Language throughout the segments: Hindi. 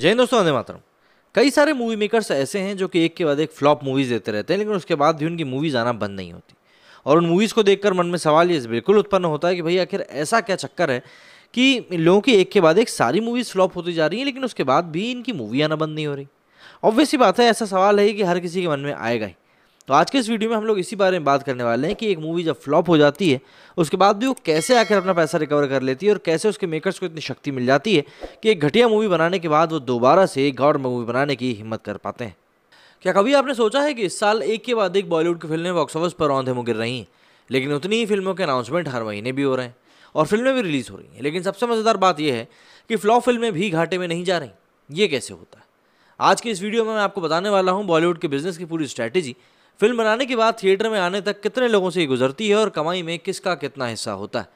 जय दोस्तों वंदे मातरम कई सारे मूवी मेकर्स ऐसे हैं जो कि एक के बाद एक फ्लॉप मूवीज़ देते रहते हैं लेकिन उसके बाद भी उनकी मूवीज़ आना बंद नहीं होती और उन मूवीज़ को देखकर मन में सवाल ये बिल्कुल उत्पन्न होता है कि भाई आखिर ऐसा क्या चक्कर है कि लोगों की एक के बाद एक सारी मूवीज़ फ्लॉप होती जा रही हैं लेकिन उसके बाद भी इनकी मूवी आना बंद नहीं हो रही ऑब्वियसली बात है ऐसा सवाल है कि हर किसी के मन में आएगा ही तो आज के इस वीडियो में हम लोग इसी बारे में बात करने वाले हैं कि एक मूवी जब फ्लॉप हो जाती है उसके बाद भी वो कैसे आकर अपना पैसा रिकवर कर लेती है और कैसे उसके मेकर्स को इतनी शक्ति मिल जाती है कि एक घटिया मूवी बनाने के बाद वो दोबारा से एक गौर मूवी बनाने की हिम्मत कर पाते हैं क्या कभी आपने सोचा है कि इस साल एक के बाद एक बॉलीवुड की फिल्में बॉक्स ऑफिस पर औंधे मुगिर रही हैं लेकिन उतनी ही फिल्मों के अनाउंसमेंट हर महीने भी हो रहे हैं और फिल्में भी रिलीज़ हो रही हैं लेकिन सबसे मज़ेदार बात यह है कि फ्लॉप फिल्में भी घाटे में नहीं जा रही ये कैसे होता है आज के इस वीडियो में मैं आपको बताने वाला हूँ बॉलीवुड के बिजनेस की पूरी स्ट्रैटेजी फिल्म बनाने के बाद थिएटर में आने तक कितने लोगों से गुजरती है और कमाई में किसका कितना हिस्सा होता है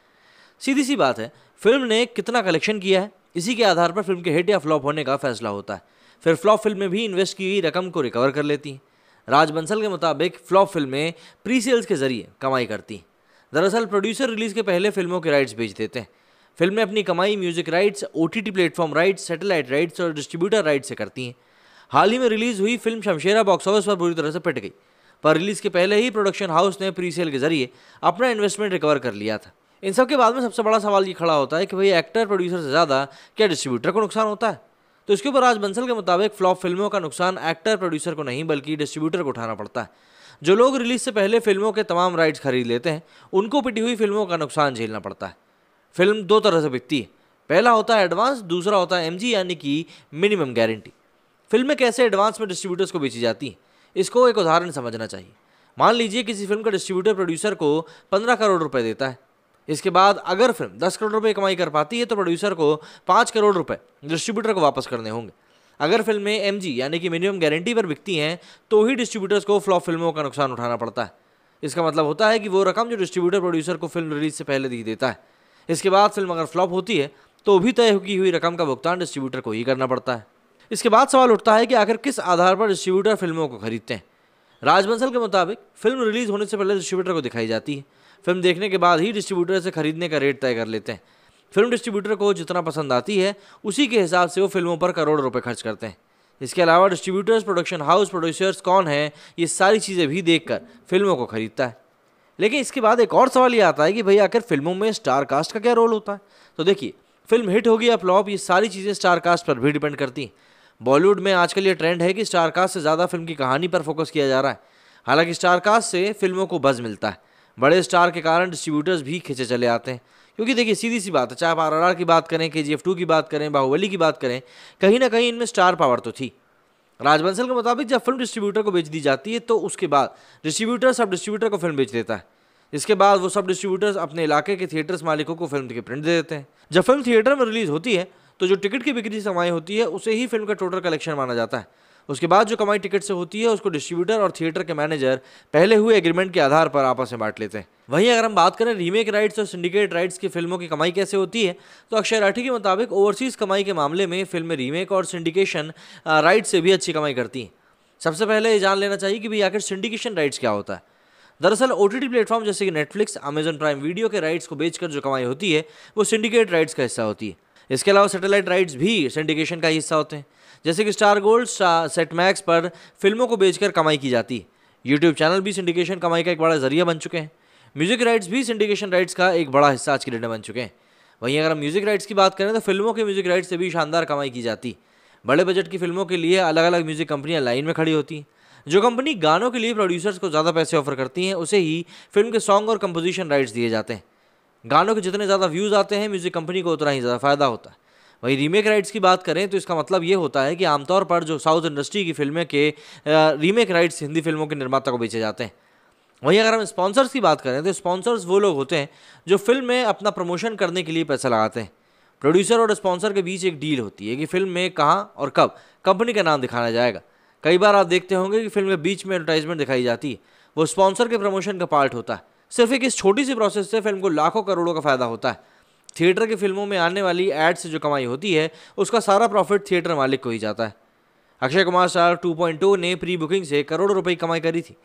सीधी सी बात है फिल्म ने कितना कलेक्शन किया है इसी के आधार पर फिल्म के हिट या फ्लॉप होने का फैसला होता है फिर फ्लॉप फिल्म में भी इन्वेस्ट की गई रकम को रिकवर कर लेती हैं राज बंसल के मुताबिक फ्लॉप फिल्में प्री सेल्स के जरिए कमाई करती हैं दरअसल प्रोड्यूसर रिलीज के पहले फिल्मों के राइट्स बेच देते हैं फिल्में अपनी कमाई music rights O T T platform rights satellite rights और डिस्ट्रीब्यूटर राइट्स से करती हैं हाल ही में रिलीज हुई फिल्म शमशेरा बॉक्स ऑफिस पर बुरी तरह से पिट गई पर रिलीज़ के पहले ही प्रोडक्शन हाउस ने प्री सेल के जरिए अपना इन्वेस्टमेंट रिकवर कर लिया था इन सब के बाद में सबसे बड़ा सवाल ये खड़ा होता है कि भाई एक्टर प्रोड्यूसर से ज़्यादा क्या डिस्ट्रीब्यूटर को नुकसान होता है तो इसके ऊपर राज बंसल के मुताबिक फ्लॉप फिल्मों का नुकसान एक्टर प्रोड्यूसर को नहीं बल्कि डिस्ट्रीब्यूटर को उठाना पड़ता है जो लोग रिलीज से पहले फिल्मों के तमाम राइट्स खरीद लेते हैं उनको पिटी हुई फिल्मों का नुकसान झेलना पड़ता है फिल्म दो तरह से बिकती है पहला होता है एडवांस दूसरा होता है एम यानी कि मिनिमम गारंटी फिल्में कैसे एडवांस में डिस्ट्रीब्यूटर्स को बेची जाती हैं इसको एक उदाहरण समझना चाहिए मान लीजिए किसी फिल्म का डिस्ट्रीब्यूटर प्रोड्यूसर को पंद्रह करोड़ रुपए देता है इसके बाद अगर फिल्म दस करोड़ रुपए कमाई कर पाती है तो प्रोड्यूसर को पाँच करोड़ रुपए डिस्ट्रीब्यूटर को वापस करने होंगे अगर फिल्में एम यानी कि मिनिमम गारंटी पर बिकती हैं तो ही डिस्ट्रीब्यूटर्स को फ्लॉप फिल्मों का नुकसान उठाना पड़ता है इसका मतलब होता है कि वो रकम जो डिस्ट्रीब्यूटर प्रोड्यूसर को फिल्म रिलीज से पहले दी देता है इसके बाद फिल्म अगर फ्लॉप होती है तो भी तय की हुई रकम का भुगतान डिस्ट्रीब्यूटर को ही करना पड़ता है इसके बाद सवाल उठता है कि आखिर किस आधार पर डिस्ट्रीब्यूटर फिल्मों को खरीदते हैं राजबंसल के मुताबिक फिल्म रिलीज़ होने से पहले डिस्ट्रीब्यूटर को दिखाई जाती है फिल्म देखने के बाद ही डिस्ट्रीब्यूटर से खरीदने का रेट तय कर लेते हैं फिल्म डिस्ट्रीब्यूटर को जितना पसंद आती है उसी के हिसाब से वो फिल्मों पर करोड़ों रुपए खर्च करते हैं इसके अलावा डिस्ट्रीब्यूटर्स प्रोडक्शन हाउस प्रोड्यूसर्स कौन हैं ये सारी चीज़ें भी देखकर फिल्मों को खरीदता है लेकिन इसके बाद एक और सवाल ये आता है कि भाई आखिर फिल्मों में स्टार कास्ट का क्या रोल होता है तो देखिए फिल्म हिट होगी या फ्लॉप ये सारी चीज़ें स्टार कास्ट पर भी डिपेंड करती हैं बॉलीवुड में आजकल ये ट्रेंड है कि स्टारकास्ट से ज़्यादा फिल्म की कहानी पर फोकस किया जा रहा है हालांकि स्टारकास्ट से फिल्मों को बज़ मिलता है बड़े स्टार के कारण डिस्ट्रीब्यूटर्स भी खींचे चले आते हैं क्योंकि देखिए सीधी सी बात है चाहे आप आर की बात करें के जी की बात करें बाहुबली की बात करें कहीं ना कहीं इनमें स्टार पावर तो थी राजबंसल के मुताबिक जब फिल्म डिस्ट्रीब्यूटर को बेच दी जाती है तो उसके बाद डिस्ट्रीब्यूटर सब डिस्ट्रीब्यूटर को फिल्म बेच देता है इसके बाद वो सब डिस्ट्रीब्यूटर्स अपने इलाके के थिएटर्स मालिकों को फिल्म के प्रिंट दे देते हैं जब फिल्म थिएटर में रिलीज़ होती है तो जो टिकट की बिक्री से कमाई होती है उसे ही फिल्म का टोटल कलेक्शन माना जाता है उसके बाद जो कमाई टिकट से होती है उसको डिस्ट्रीब्यूटर और थिएटर के मैनेजर पहले हुए एग्रीमेंट के आधार पर आपस में बांट लेते हैं वहीं अगर हम बात करें रीमेक राइट्स और सिंडिकेट राइट्स की फिल्मों की कमाई कैसे होती है तो अक्षय राठी के मुताबिक ओवरसीज़ कमाई के मामले में फिल्म रीमेक और सिंडिकेशन राइट्स से भी अच्छी कमाई करती हैं सबसे पहले ये जान लेना चाहिए कि भाई आखिर सिंडिकेशन राइट्स क्या होता है दरअसल ओ टी प्लेटफॉर्म जैसे कि नेटफ्लिक्स अमेजन प्राइम वीडियो के राइट्स को बेचकर जो कमाई होती है वो सिंडिकेट राइट्स का हिस्सा होती है इसके अलावा सैटेलाइट राइट्स भी सिंडिकेशन का हिस्सा होते हैं जैसे कि स्टार गोल्ड सेट मैक्स पर फिल्मों को बेचकर कमाई की जाती है यूट्यूब चैनल भी सिंडिकेशन कमाई का एक बड़ा जरिया बन चुके हैं म्यूजिक राइट्स भी सिंडिकेशन राइट्स का एक बड़ा हिस्सा आज के डेट में बन चुके हैं वहीं अगर हम म्यूजिक राइट्स की बात करें तो फिल्मों के म्यूजिक राइट्स से भी शानदार कमाई की जाती बड़े बजट की फिल्मों के लिए अलग अलग म्यूजिक कंपनियां लाइन में खड़ी होती हैं जो कंपनी गानों के लिए प्रोड्यूसर्स को ज़्यादा पैसे ऑफर करती हैं उसे ही फिल्म के सॉन्ग और कंपोजिशन राइट्स दिए जाते हैं गानों के जितने ज़्यादा व्यूज़ आते हैं म्यूज़िक कंपनी को उतना ही ज़्यादा फ़ायदा होता है वही रीमेक राइट्स की बात करें तो इसका मतलब ये होता है कि आमतौर पर जो साउथ इंडस्ट्री की फिल्में के रीमेक राइट्स हिंदी फिल्मों के निर्माता को बेचे जाते हैं वहीं अगर हम स्पॉन्सर्स की बात करें तो स्पॉन्सर्स वो लोग होते हैं जो फिल्म में अपना प्रमोशन करने के लिए पैसा लगाते हैं प्रोड्यूसर और स्पॉन्सर के बीच एक डील होती है कि फिल्म में कहाँ और कब कंपनी का नाम दिखाना जाएगा कई बार आप देखते होंगे कि फिल्म के बीच में एडवर्टाइजमेंट दिखाई जाती है वो स्पॉन्सर के प्रमोशन का पार्ट होता है सिर्फ एक इस छोटी सी प्रोसेस से फिल्म को लाखों करोड़ों का फ़ायदा होता है थिएटर की फिल्मों में आने वाली एड से जो कमाई होती है उसका सारा प्रॉफिट थिएटर मालिक को ही जाता है अक्षय कुमार स्टार 2.2 ने प्री बुकिंग से करोड़ों रुपए की कमाई करी थी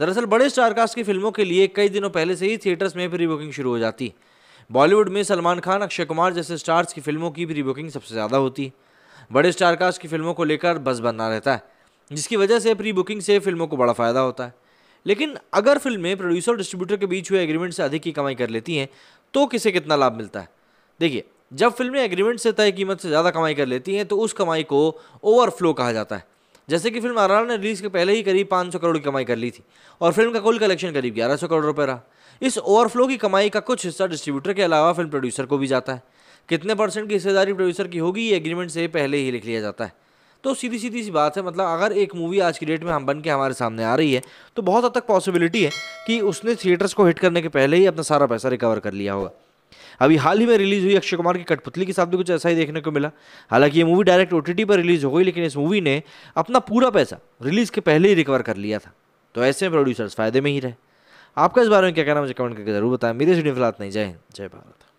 दरअसल बड़े स्टारकास्ट की फिल्मों के लिए कई दिनों पहले से ही थिएटर्स में प्री बुकिंग शुरू हो जाती है बॉलीवुड में सलमान खान अक्षय कुमार जैसे स्टार्स की फिल्मों की प्री बुकिंग सबसे ज़्यादा होती है बड़े स्टारकास्ट की फिल्मों को लेकर बस बनना रहता है जिसकी वजह से प्री बुकिंग से फिल्मों को बड़ा फ़ायदा होता है लेकिन अगर फिल्में प्रोड्यूसर डिस्ट्रीब्यूटर के बीच हुए एग्रीमेंट से अधिक की कमाई कर लेती हैं तो किसे कितना लाभ मिलता है देखिए जब फिल्में एग्रीमेंट से तय कीमत से ज़्यादा कमाई कर लेती हैं तो उस कमाई को ओवरफ्लो कहा जाता है जैसे कि फिल्म आर ने रिलीज के पहले ही करीब 500 करोड़ की कमाई कर ली थी और फिल्म का कुल कलेक्शन करीब 1100 करोड़ रुपए रहा इस ओवरफ्लो की कमाई का कुछ हिस्सा डिस्ट्रीब्यूटर के अलावा फिल्म प्रोड्यूसर को भी जाता है कितने परसेंट की हिस्सेदारी प्रोड्यूसर की होगी ये एग्रीमेंट से पहले ही लिख लिया जाता है तो सीधी सीधी सी बात है मतलब अगर एक मूवी आज की डेट में हम बन के हमारे सामने आ रही है तो बहुत हद तक पॉसिबिलिटी है कि उसने थिएटर्स को हिट करने के पहले ही अपना सारा पैसा रिकवर कर लिया होगा अभी हाल ही में रिलीज़ हुई अक्षय कुमार की कठपुतली के साथ भी कुछ ऐसा ही देखने को मिला हालांकि ये मूवी डायरेक्ट ओ पर रिलीज़ हो गई लेकिन इस मूवी ने अपना पूरा पैसा रिलीज़ के पहले ही रिकवर कर लिया था तो ऐसे में प्रोड्यूसर्स फायदे में ही रहे आपका इस बारे में क्या कहना मुझे कमेंट करके जरूर बताएं मेरे वीडियो फिलहाल नहीं जय हिंद जय भारत